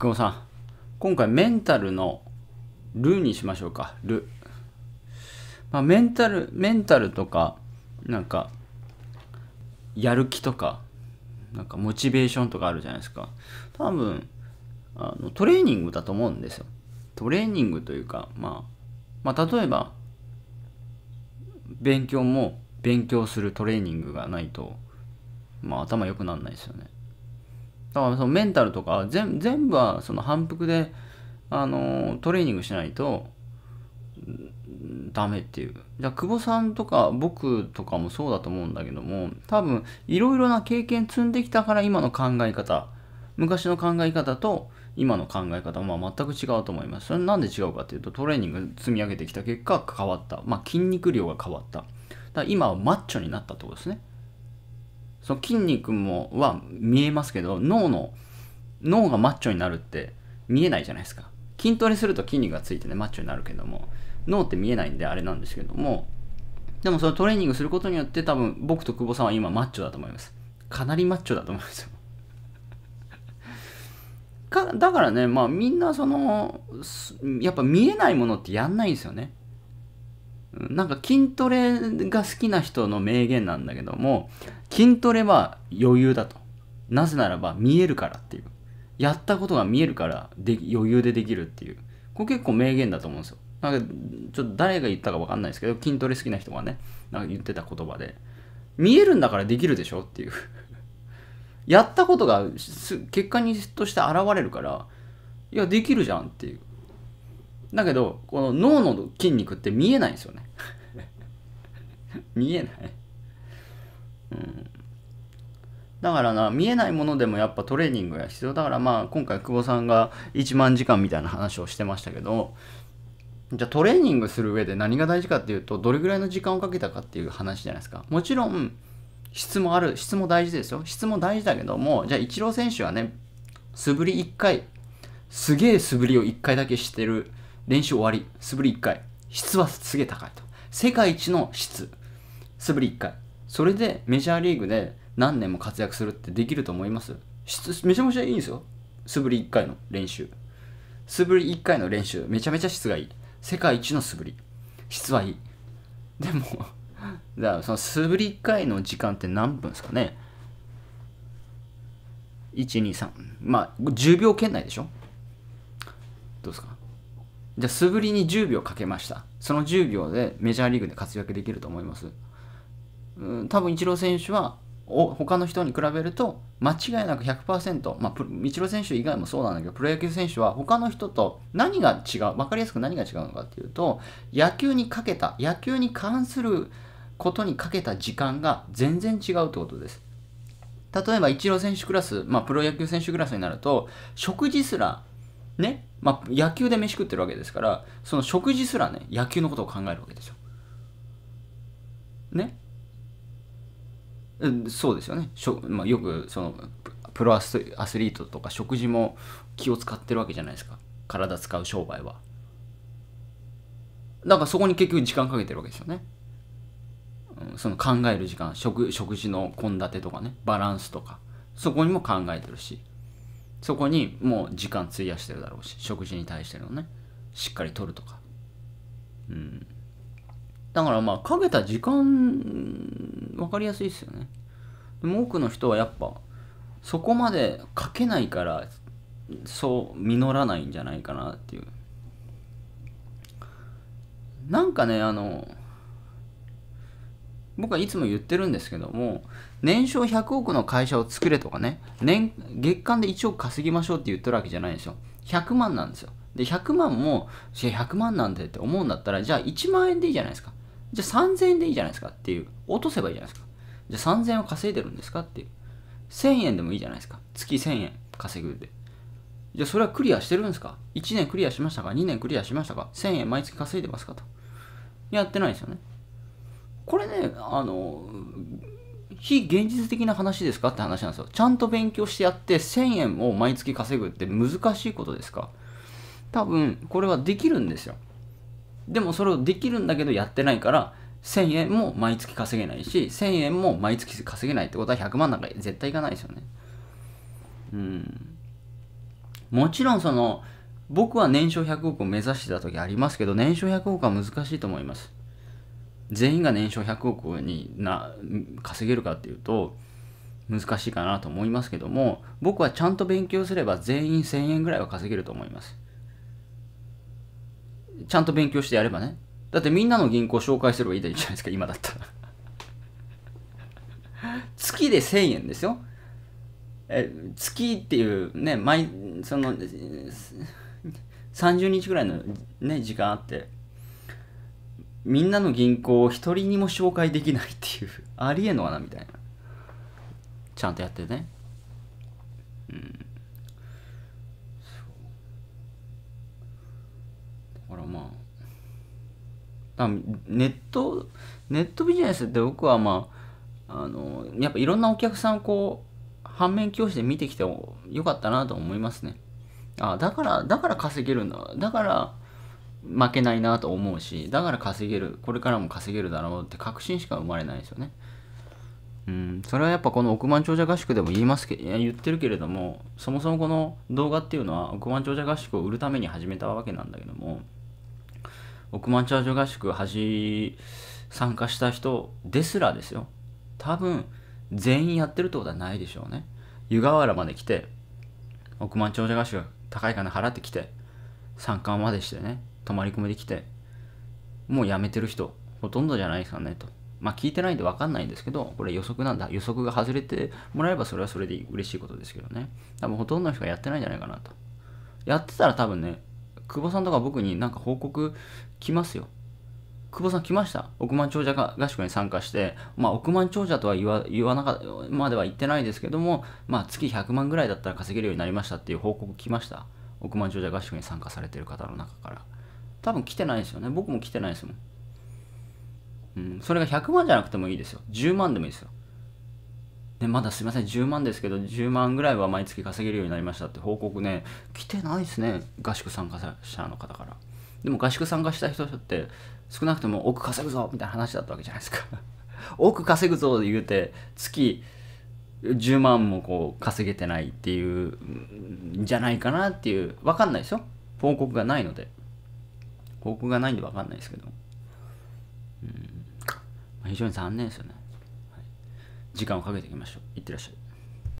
久保さん、今回メンタルのルにしましょうか、ル。まあ、メンタル、メンタルとか、なんか、やる気とか、なんかモチベーションとかあるじゃないですか。多分、あのトレーニングだと思うんですよ。トレーニングというか、まあ、まあ、例えば、勉強も勉強するトレーニングがないと、まあ、頭良くならないですよね。だからそのメンタルとか全部はその反復で、あのトレーニングしないとダメっていう。じゃあ久保さんとか僕とかもそうだと思うんだけども多分いろいろな経験積んできたから今の考え方昔の考え方と今の考え方は全く違うと思います。それなんで違うかっていうとトレーニング積み上げてきた結果変わった。まあ筋肉量が変わった。だから今はマッチョになったってことですね。その筋肉もは見えますけど脳の脳がマッチョになるって見えないじゃないですか筋トレすると筋肉がついてねマッチョになるけども脳って見えないんであれなんですけどもでもそのトレーニングすることによって多分僕と久保さんは今マッチョだと思いますかなりマッチョだと思いますよ かだからねまあみんなそのやっぱ見えないものってやんないんですよねなんか筋トレが好きな人の名言なんだけども筋トレは余裕だと。なぜならば見えるからっていう。やったことが見えるからで余裕でできるっていう。これ結構名言だと思うんですよ。なんか、ちょっと誰が言ったかわかんないですけど、筋トレ好きな人がね、なんか言ってた言葉で、見えるんだからできるでしょっていう。やったことが結果にとして現れるから、いや、できるじゃんっていう。だけど、この脳の筋肉って見えないんですよね。見えないだからな見えないものでもやっぱトレーニングが必要だからまあ今回久保さんが1万時間みたいな話をしてましたけどじゃあトレーニングする上で何が大事かっていうとどれぐらいの時間をかけたかっていう話じゃないですかもちろん質もある質も大事ですよ質も大事だけどもじゃあイチロー選手はね素振り1回すげえ素振りを1回だけしてる練習終わり素振り1回質はすげえ高いと世界一の質素振り1回それでメジャーリーグで何年も活躍するってできると思いますめちゃめちゃいいんですよ素振り1回の練習素振り1回の練習めちゃめちゃ質がいい世界一の素振り質はいいでも だからその素振り1回の時間って何分ですかね123まあ10秒圏内でしょどうですかじゃあ素振りに10秒かけましたその10秒でメジャーリーグで活躍できると思いますうん、多分イチロー選手はお他の人に比べると間違いなく100%、まあ、イチロー選手以外もそうなんだけどプロ野球選手は他の人と何が違う分かりやすく何が違うのかっていうと野球にかけた野球に関することにかけた時間が全然違うってことです。例えば、イチロー選手クラス、まあ、プロ野球選手クラスになると、食事すら、ね、まあ、野球で飯食ってるわけですから、その食事すらね、野球のことを考えるわけですよ。ね。そうですよね、まあ、よくそのプロアスリートとか食事も気を使ってるわけじゃないですか体使う商売はだからそこに結局時間かけてるわけですよね、うん、その考える時間食食事の献立とかねバランスとかそこにも考えてるしそこにもう時間費やしてるだろうし食事に対してのねしっかりとるとかうんだからまあかけた時間分かりやすいですよねでも多くの人はやっぱそこまで書けないからそう実らないんじゃないかなっていうなんかねあの僕はいつも言ってるんですけども年商100億の会社を作れとかね年月間で1億稼ぎましょうって言ってるわけじゃないんですよ100万なんですよで100万も100万なんでって思うんだったらじゃあ1万円でいいじゃないですかじゃあ3000円でいいじゃないですかっていう。落とせばいいじゃないですか。じゃあ3000円を稼いでるんですかっていう。1000円でもいいじゃないですか。月1000円稼ぐで。じゃあそれはクリアしてるんですか ?1 年クリアしましたか ?2 年クリアしましたか ?1000 円毎月稼いでますかと。やってないですよね。これね、あの、非現実的な話ですかって話なんですよ。ちゃんと勉強してやって1000円を毎月稼ぐって難しいことですか多分、これはできるんですよ。でもそれをできるんだけどやってないから、1000円も毎月稼げないし、1000円も毎月稼げないってことは100万なんか絶対いかないですよね。うん。もちろんその、僕は年商100億を目指してた時ありますけど、年商100億は難しいと思います。全員が年商100億にな稼げるかっていうと、難しいかなと思いますけども、僕はちゃんと勉強すれば全員1000円ぐらいは稼げると思います。ちゃんと勉強してやればね。だってみんなの銀行紹介すればいいじゃないですか、今だったら。月で1000円ですよ。え月っていうね、毎、その、30日ぐらいのね、時間あって、みんなの銀行を一人にも紹介できないっていう、ありえんのかなみたいな。ちゃんとやってね。からまあネットネットビジネスって僕はまああのやっぱいろんなお客さんこう反面教師で見てきてよかったなと思いますねあだからだから稼げるんだだから負けないなと思うしだから稼げるこれからも稼げるだろうって確信しか生まれないですよねうん、それはやっぱこの億万長者合宿でも言いますけ言ってるけれどもそもそもこの動画っていうのは億万長者合宿を売るために始めたわけなんだけども億万チャージ合宿恥参加した人ですらですよ多分全員やってるってことはないでしょうね湯河原まで来て億万長者合宿高い金払ってきて参観までしてね泊まり込みで来てもう辞めてる人ほとんどじゃないですかねとまあ聞いてないんで分かんないんですけどこれ予測なんだ予測が外れてもらえばそれはそれで嬉しいことですけどね多分ほとんどの人がやってないんじゃないかなとやってたら多分ね久保さんとか僕になんか報告来ますよ。久保さん来ました。億万長者合宿に参加して、まあ、億万長者とは言わ言わなかまでは言ってないですけども、まあ、月100万ぐらいだったら稼げるようになりましたっていう報告来ました。億万長者合宿に参加されてる方の中から。多分来てないですよね。僕も来てないですもん。うん、それが100万じゃなくてもいいですよ。10万でもいいですよ。でまだすいません10万ですけど10万ぐらいは毎月稼げるようになりましたって報告ね来てないですね合宿参加者の方からでも合宿参加した人って少なくとも億稼ぐぞみたいな話だったわけじゃないですか億 稼ぐぞ言うて月10万もこう稼げてないっていうんじゃないかなっていうわかんないですよ報告がないので報告がないんでわかんないですけど、うんま非常に残念ですよね時間をかけていきましょういってらっしゃい